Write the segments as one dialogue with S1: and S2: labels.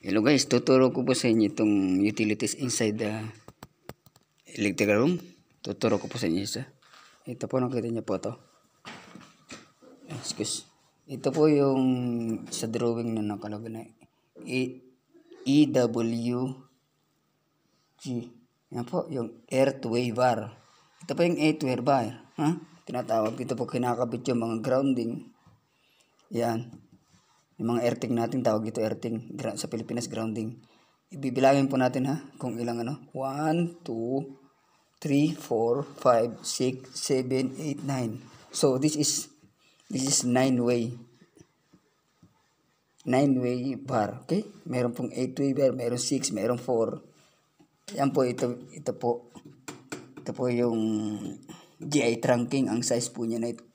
S1: Hello guys, tuturo ko po sa inyo itong utilities inside the electrical room. Tuturo ko po sa inyo isa. Ito po, nakita niyo po ito. Excuse. Ito po yung sa drawing na nakalagay na e EWG. Yan po, yung earth to waiver. Ito po yung earth to waiver. Ha? Tinatawag. Ito po kinakabit yung mga grounding. Yan yung mga earthing natin, tawag ito earthing sa Pilipinas grounding. Ibibilangin po natin ha, kung ilang ano. 1, 2, 3, 4, 5, 6, 7, 8, 9. So this is, this is 9 way. 9 way bar, okay? Meron pong 8 way bar, meron 6, meron 4. Yan po ito, ito po. Ito po yung GI trunking. Ang size po niya na ito.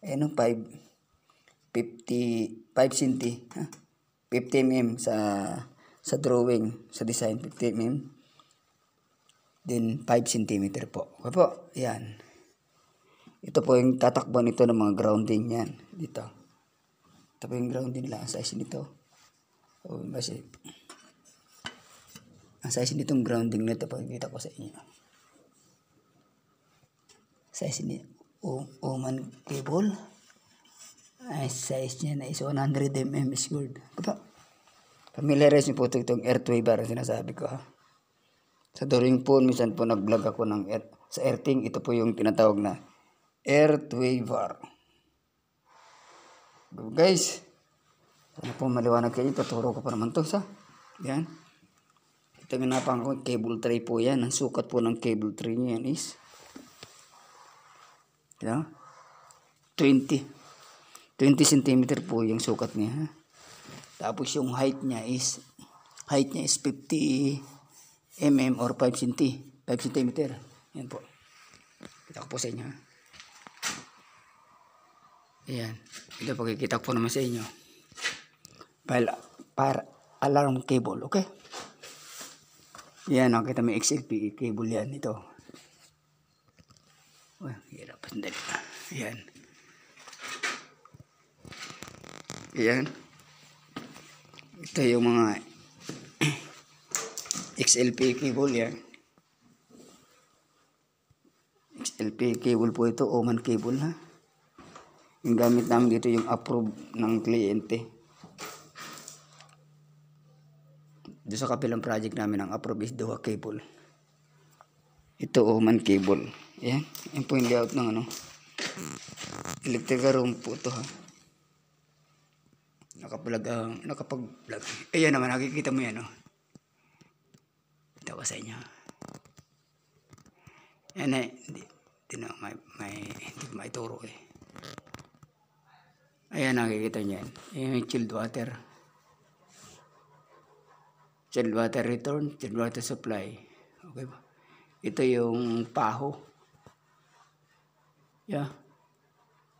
S1: Ayan eh, 5. 55 cm, 50 mm sa sa drawing, sa design, 50 mm. Then 5 cm po. Okay po, yan. Ito po yung tatakbo nito ng mga grounding yan. Dito. Ito po yung grounding lang. Ang size nito. O, oh, base Ang size nitong grounding nito, po kita ko sa inyo. Size ni O, oman cable size niya na is 100 mm is good. Kapa, familiarize niyo po ito itong earth bar sinasabi ko ha. Sa during po, minsan po nag-vlog ako ng earth, sa earthing, ito po yung tinatawag na earth weaver. Guys, sana po maliwanag kayo, tuturo ko pa naman to sa, yan. Ito minapang ko, cable tray po yan, ang sukat po ng cable tray niya yan is, you 20 20 cm po yung sukat niya. Tapos yung height niya is height niya is 50 mm or 5 cm. 5 cm. Yan po. Kita ko po sa inyo. Ha? Ayan. Ito pakikita ko po naman sa inyo. Para, para alarm cable. Okay? Yan. Nakita may XLPE cable yan. Ito. Well, hirap. Sandali. Ayan. Ayan. Ayan. Ito yung mga XLP cable yan. XLP cable po ito, Oman cable ha. Yung gamit namin dito yung approve ng kliyente. Doon sa kapilang project namin ang approve is Doha cable. Ito Oman cable. Yan, yan po yung layout ng ano. Electrical room po ito ha nakaplag ang ah, nakapag-vlog. Ayan naman nakikita mo yan, oh. Tawa sa inyo. Ayan eh, hindi, hindi na may, may, hindi ko maituro eh. Ayan nakikita nyo yan. yung chilled water. Chilled water return, chilled water supply. Okay ba? Ito yung paho. Yeah.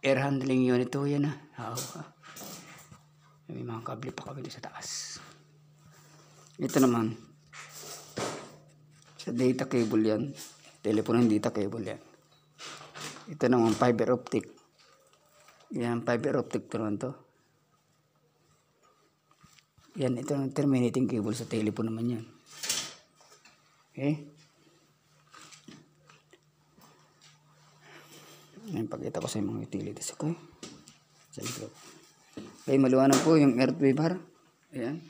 S1: Air handling unit to oh, yan ah. Oh, may mga kable pa kami sa taas ito naman sa data cable yan telepono yung data cable yan ito naman fiber optic yan fiber optic to naman to yan ito naman terminating cable sa telepono naman yan okay Ngayon, pakita ko sa mga utilities. Okay? Sa likod. Okay, maluwanag po yung earth bar. Ayan.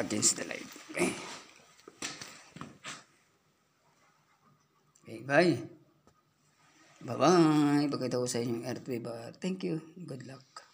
S1: Against the light. Okay. Okay, bye. Bye-bye. Pagkita ko sa inyo yung earth bar. Thank you. Good luck.